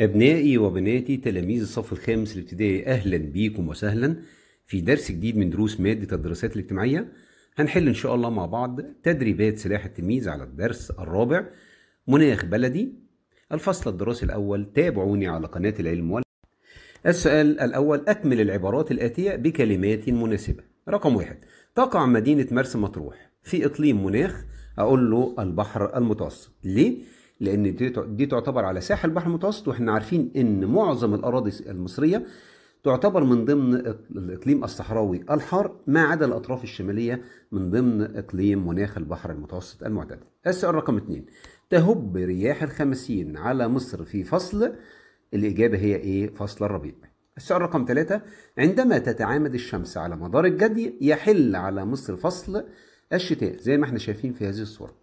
أبنائي وبناتي تلاميذ الصف الخامس الابتدائي أهلا بيكم وسهلا في درس جديد من دروس مادة الدراسات الاجتماعية هنحل إن شاء الله مع بعض تدريبات سلاح التلميذ على الدرس الرابع مناخ بلدي الفصل الدراسي الأول تابعوني على قناة العلم وال... السؤال الأول أكمل العبارات الآتية بكلمات مناسبة رقم واحد تقع مدينة مرسى مطروح في إقليم مناخ أقول له البحر المتوسط ليه؟ لان دي دي تعتبر على ساحل البحر المتوسط واحنا عارفين ان معظم الاراضي المصريه تعتبر من ضمن الاقليم الصحراوي الحار ما عدا الاطراف الشماليه من ضمن اقليم مناخ البحر المتوسط المعتدل. السؤال رقم 2 تهب رياح الخمسين على مصر في فصل الاجابه هي ايه؟ فصل الربيع. السؤال رقم 3 عندما تتعامد الشمس على مدار الجدي يحل على مصر فصل الشتاء زي ما احنا شايفين في هذه الصوره.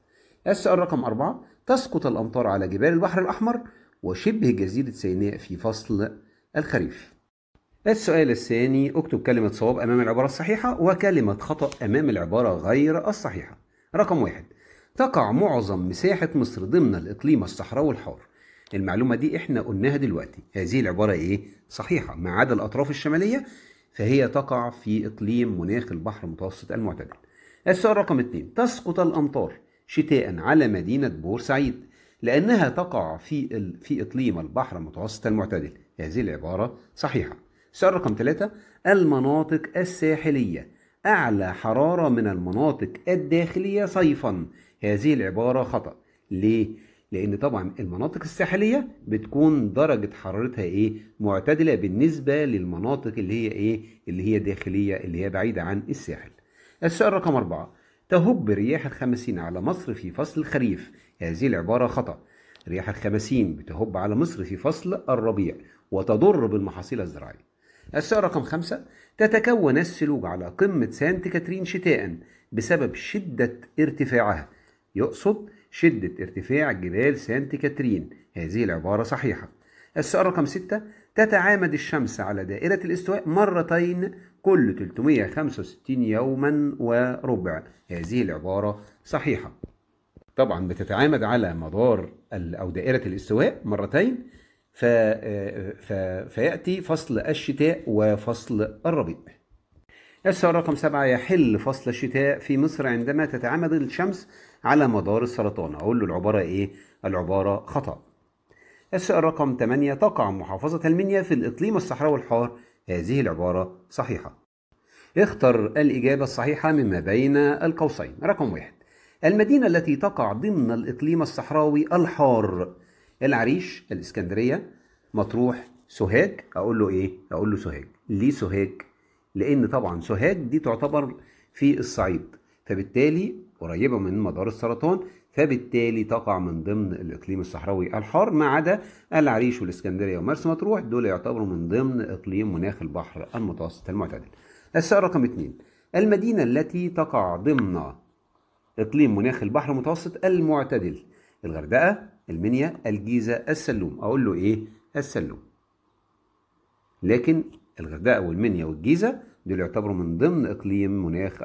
السؤال رقم أربعة تسقط الأمطار على جبال البحر الأحمر وشبه جزيرة سيناء في فصل الخريف السؤال الثاني اكتب كلمة صواب أمام العبارة الصحيحة وكلمة خطأ أمام العبارة غير الصحيحة رقم واحد تقع معظم مساحة مصر ضمن الإقليم الصحراوي الحار المعلومة دي احنا قلناها دلوقتي هذه العبارة ايه صحيحة ما عدا الأطراف الشمالية فهي تقع في إقليم مناخ البحر المتوسط المعتدل السؤال رقم 2 تسقط الأمطار شتاء على مدينة بورسعيد لأنها تقع في ال... في إقليم البحر المتوسط المعتدل هذه العبارة صحيحة السؤال رقم ثلاثة المناطق الساحلية أعلى حرارة من المناطق الداخلية صيفا هذه العبارة خطأ ليه؟ لأن طبعا المناطق الساحلية بتكون درجة حرارتها إيه؟ معتدلة بالنسبة للمناطق اللي هي إيه؟ اللي هي داخلية اللي هي بعيدة عن الساحل السؤال رقم أربعة تهب رياح الخمسين على مصر في فصل الخريف هذه العبارة خطأ رياح الخمسين بتهب على مصر في فصل الربيع وتضر بالمحاصيل الزراعية السؤال رقم خمسة تتكون الثلوج على قمة سانت كاترين شتاء بسبب شدة ارتفاعها يقصد شدة ارتفاع جبال سانت كاترين هذه العبارة صحيحة السؤال رقم ستة تتعامد الشمس على دائرة الاستواء مرتين كل 365 يوما وربع هذه العبارة صحيحة طبعا بتتعامد على مدار أو دائرة الاستواء مرتين ف... ف... فيأتي فصل الشتاء وفصل الربيع السؤال رقم سبعة يحل فصل الشتاء في مصر عندما تتعامد الشمس على مدار السرطان أقول له العبارة إيه؟ العبارة خطأ السؤال رقم 8 تقع محافظة المنيا في الإقليم الصحراوي الحار هذه العبارة صحيحة اختر الإجابة الصحيحة مما بين القوسين رقم واحد المدينة التي تقع ضمن الإقليم الصحراوي الحار العريش الإسكندرية مطروح سوهاج أقول له إيه؟ أقول له سوهاج ليه سوهاج؟ لأن طبعا سوهاج دي تعتبر في الصعيد فبالتالي قريبة من مدار السرطان فبالتالي تقع من ضمن الإقليم الصحراوي الحار ما عدا العريش والإسكندرية ومرسى مطروح دول يعتبروا من ضمن إقليم مناخ البحر المتوسط المعتدل. السؤال رقم اثنين المدينة التي تقع ضمن إقليم مناخ البحر المتوسط المعتدل الغردقة المنيا الجيزة السلوم أقول له إيه السلوم لكن الغردقة والمنيا والجيزة دول يعتبروا من ضمن إقليم مناخ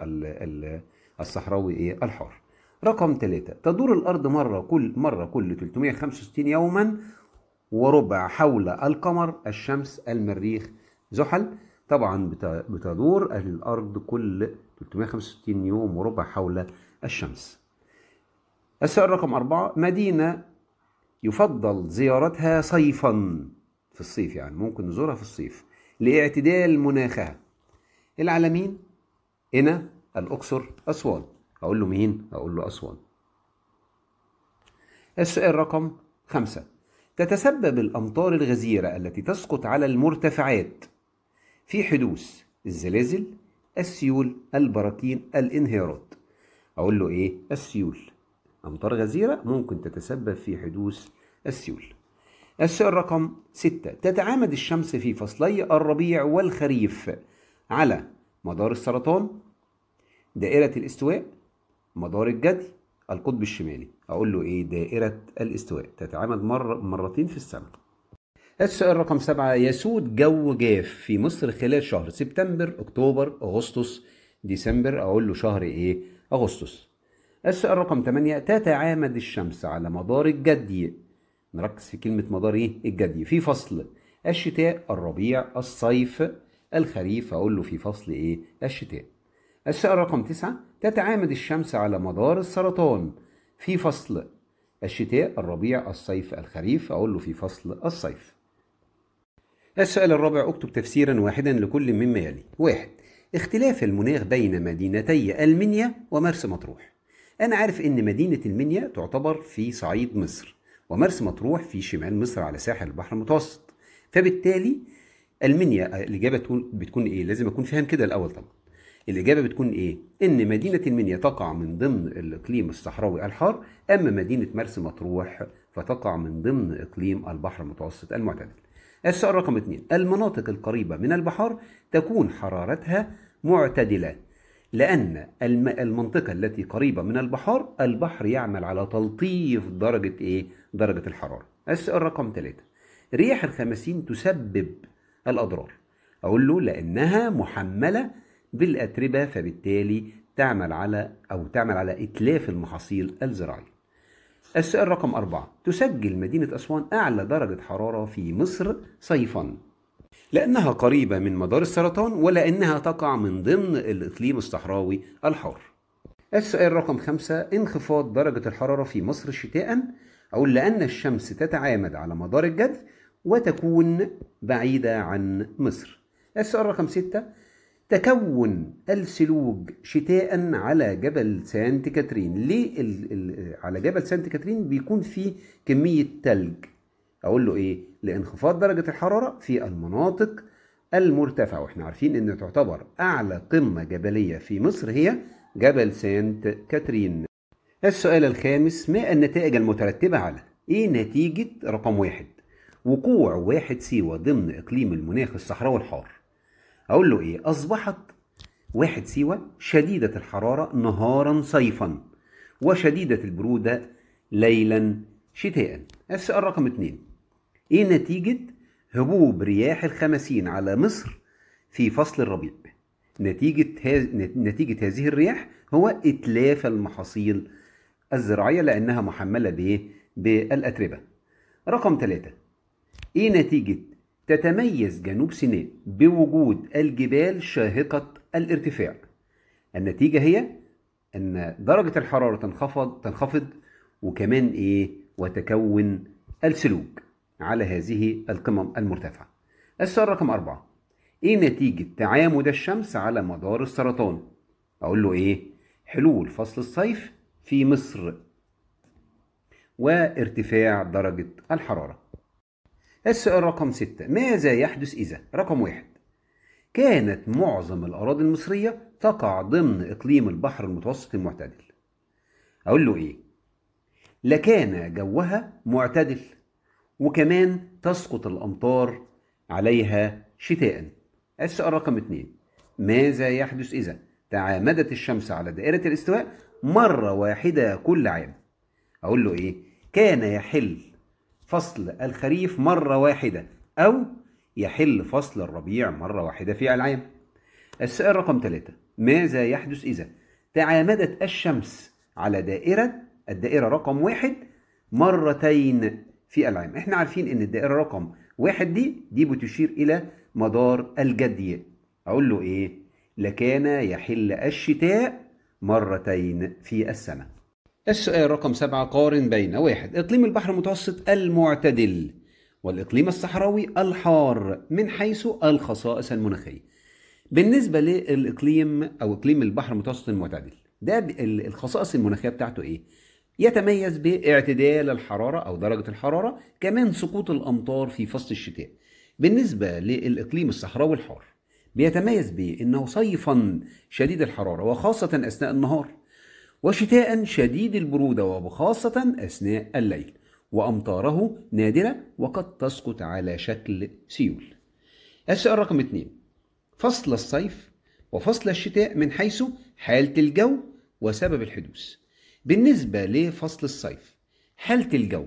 الصحراوي إيه الحار رقم ثلاثة تدور الأرض مرة كل مرة كل 365 يوما وربع حول القمر الشمس المريخ زحل طبعا بتدور الأرض كل 365 يوم وربع حول الشمس السؤال رقم أربعة مدينة يفضل زيارتها صيفا في الصيف يعني ممكن نزورها في الصيف لاعتدال مناخها العالمين هنا الأقصر أسوان اقول له مين اقول له اسوان السؤال رقم خمسة تتسبب الأمطار الغزيرة التي تسقط على المرتفعات في حدوث الزلازل السيول البراكين الانهيارات أقول له إيه السيول أمطار غزيرة ممكن تتسبب في حدوث السيول السؤال رقم ستة تتعامد الشمس في فصلي الربيع والخريف على مدار السرطان دائرة الاستواء مدار الجدي القطب الشمالي اقول له ايه دائره الاستواء تتعامد مر مرتين في السنه السؤال رقم سبعة يسود جو جاف في مصر خلال شهر سبتمبر اكتوبر اغسطس ديسمبر اقول له شهر ايه اغسطس السؤال رقم 8 تتعامد الشمس على مدار الجدي نركز في كلمة مدار ايه الجدي في فصل الشتاء الربيع الصيف الخريف اقول له في فصل ايه الشتاء السؤال رقم 9 تتعامد الشمس على مدار السرطان في فصل الشتاء الربيع الصيف الخريف أقول له في فصل الصيف السؤال الرابع اكتب تفسيرا واحدا لكل مما يلي واحد اختلاف المناخ بين مدينتي المنيا ومرسى مطروح أنا عارف إن مدينة المنيا تعتبر في صعيد مصر ومرسى مطروح في شمال مصر على ساحل البحر المتوسط فبالتالي المنيا الإجابة بتكون إيه لازم أكون فاهم كده الأول طبعا الإجابة بتكون إيه؟ إن مدينة المنيا تقع من ضمن الإقليم الصحراوي الحار أما مدينة مرسى مطروح فتقع من ضمن إقليم البحر المتوسط المعتدل. السؤال رقم اثنين المناطق القريبة من البحار تكون حرارتها معتدلة لأن المنطقة التي قريبة من البحار البحر يعمل على تلطيف درجة إيه؟ درجة الحرارة. السؤال رقم ثلاثة رياح الخمسين تسبب الأضرار. أقول له لأنها محملة بالأتربة فبالتالي تعمل على أو تعمل على إتلاف المحاصيل الزراعية السؤال رقم أربعة تسجل مدينة أسوان أعلى درجة حرارة في مصر صيفا لأنها قريبة من مدار السرطان ولأنها تقع من ضمن الإقليم الصحراوي الحار السؤال رقم خمسة انخفاض درجة الحرارة في مصر شتاء أو لأن الشمس تتعامد على مدار الجذر وتكون بعيدة عن مصر السؤال رقم ستة تكون الثلوج شتاء على جبل سانت كاترين ليه على جبل سانت كاترين بيكون فيه كمية تلج أقول له إيه لانخفاض درجة الحرارة في المناطق المرتفعة واحنا عارفين إن تعتبر أعلى قمة جبلية في مصر هي جبل سانت كاترين السؤال الخامس ما النتائج المترتبة على إيه نتيجة رقم واحد وقوع واحد سيوة ضمن إقليم المناخ الصحراوي الحار اقول له ايه اصبحت واحد سيوة شديدة الحرارة نهارا صيفا وشديدة البرودة ليلا شتاء السؤال رقم اتنين ايه نتيجة هبوب رياح الخمسين على مصر في فصل الربيع نتيجة, هز... نتيجة هذه الرياح هو إتلاف المحاصيل الزراعية لأنها محملة بإيه؟ بالأتربة رقم ثلاثة إيه نتيجة تتميز جنوب سيناء بوجود الجبال شاهقة الارتفاع النتيجة هي أن درجة الحرارة تنخفض تنخفض وكمان إيه وتكون السلوك على هذه القمم المرتفعة السؤال رقم أربعة إيه نتيجة تعامد الشمس على مدار السرطان؟ أقول له إيه؟ حلول فصل الصيف في مصر وارتفاع درجة الحرارة السؤال رقم 6 ماذا يحدث إذا؟ رقم واحد كانت معظم الأراضي المصرية تقع ضمن إقليم البحر المتوسط المعتدل أقول له إيه؟ لكان جوها معتدل وكمان تسقط الأمطار عليها شتاء السؤال رقم 2 ماذا يحدث إذا تعامدت الشمس على دائرة الاستواء مرة واحدة كل عام أقول له إيه كان يحل فصل الخريف مرة واحدة أو يحل فصل الربيع مرة واحدة في العام السؤال رقم ثلاثة ماذا يحدث إذا تعامدت الشمس على دائرة الدائرة رقم واحد مرتين في العام احنا عارفين ان الدائرة رقم واحد دي دي بتشير الى مدار الجدي اقول له ايه لكان يحل الشتاء مرتين في السنه السؤال رقم سبعة قارن بين واحد إقليم البحر المتوسط المعتدل والإقليم الصحراوي الحار من حيث الخصائص المناخية بالنسبة للإقليم أو إقليم البحر المتوسط المعتدل ده الخصائص المناخية بتاعته إيه؟ يتميز باعتدال الحرارة أو درجة الحرارة كمان سقوط الأمطار في فصل الشتاء بالنسبة للإقليم الصحراوي الحار بيتميز بأنه صيفا شديد الحرارة وخاصة أثناء النهار وشتاء شديد البرودة وبخاصة أثناء الليل وأمطاره نادرة وقد تسقط على شكل سيول السؤال رقم 2 فصل الصيف وفصل الشتاء من حيث حالة الجو وسبب الحدوث بالنسبة لفصل الصيف حالة الجو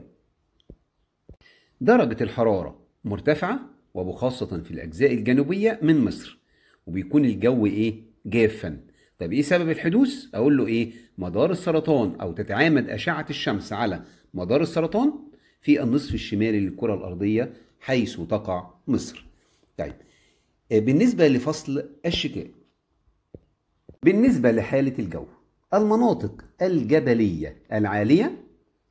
درجة الحرارة مرتفعة وبخاصة في الأجزاء الجنوبية من مصر وبيكون الجو إيه؟ جافا طب ايه سبب الحدوث اقول له ايه مدار السرطان او تتعامد اشعه الشمس على مدار السرطان في النصف الشمالي للكره الارضيه حيث تقع مصر طيب آه، بالنسبه لفصل الشتاء بالنسبه لحاله الجو المناطق الجبليه العاليه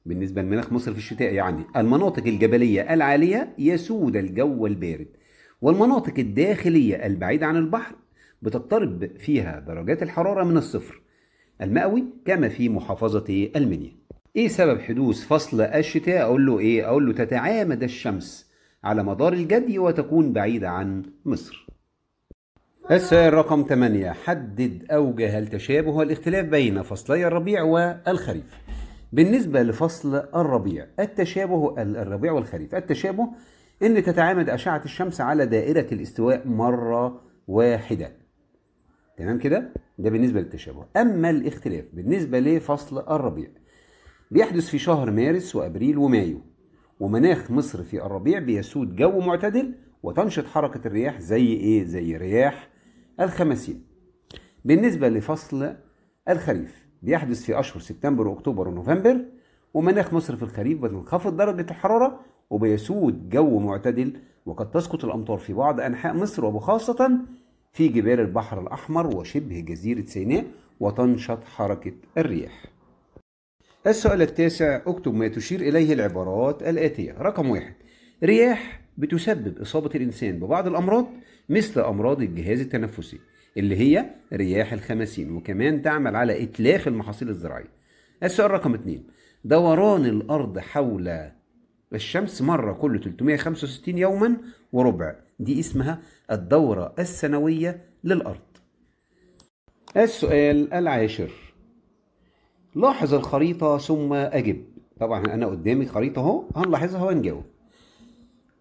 بالنسبه لمناخ مصر في الشتاء يعني المناطق الجبليه العاليه يسود الجو البارد والمناطق الداخليه البعيده عن البحر بتقترب فيها درجات الحرارة من الصفر المئوي كما في محافظة المنيا ايه سبب حدوث فصل الشتاء اقول له ايه اقول له تتعامد الشمس على مدار الجدي وتكون بعيدة عن مصر السؤال رقم 8 حدد أوجه التشابه والاختلاف بين فصلي الربيع والخريف بالنسبة لفصل الربيع التشابه الربيع والخريف التشابه أن تتعامد أشعة الشمس على دائرة الاستواء مرة واحدة تمام كده ده بالنسبه للتشابه اما الاختلاف بالنسبه لفصل الربيع بيحدث في شهر مارس وابريل ومايو ومناخ مصر في الربيع بيسود جو معتدل وتنشط حركه الرياح زي ايه زي رياح الخماسين بالنسبه لفصل الخريف بيحدث في اشهر سبتمبر واكتوبر ونوفمبر ومناخ مصر في الخريف بتنخفض درجه الحراره وبيسود جو معتدل وقد تسقط الامطار في بعض انحاء مصر وبخاصة في جبال البحر الأحمر وشبه جزيرة سيناء وتنشط حركة الرياح السؤال التاسع اكتب ما تشير إليه العبارات الآتية رقم واحد رياح بتسبب إصابة الإنسان ببعض الأمراض مثل أمراض الجهاز التنفسي اللي هي رياح الخماسين وكمان تعمل على إتلاف المحاصيل الزراعية السؤال رقم اتنين دوران الأرض حول الشمس مرة كل 365 يوما وربع دي اسمها الدورة السنوية للأرض السؤال العاشر لاحظ الخريطة ثم أجب طبعا أنا قدامي خريطة أهو هنلاحظها وهنجاوب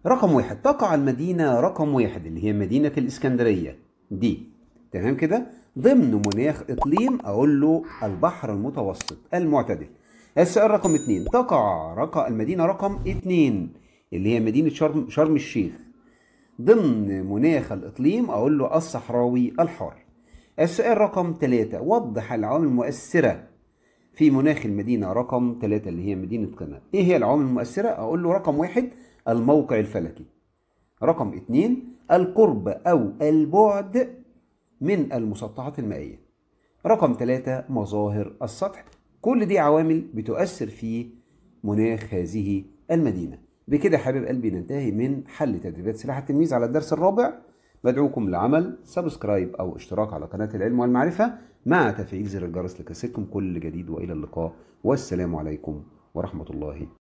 رقم واحد تقع المدينة رقم واحد اللي هي مدينة الإسكندرية دي تمام كده ضمن مناخ إقليم أقول له البحر المتوسط المعتدل السؤال رقم اتنين تقع رقم المدينة رقم اتنين اللي هي مدينة شرم شرم الشيخ ضمن مناخ الإقليم أقول له الصحراوي الحار السؤال رقم ثلاثة وضح العوامل المؤثرة في مناخ المدينة رقم ثلاثة اللي هي مدينة قنا إيه هي العوامل المؤثرة؟ أقول له رقم واحد الموقع الفلكي رقم اتنين القرب أو البعد من المسطحات المائية رقم ثلاثة مظاهر السطح كل دي عوامل بتؤثر في مناخ هذه المدينة بكده حبيب قلبي ننتهي من حل تدريبات سلاح التلميذ على الدرس الرابع بدعوكم لعمل سبسكرايب أو اشتراك على قناة العلم والمعرفة مع تفعيل زر الجرس لكسركم كل جديد وإلى اللقاء والسلام عليكم ورحمة الله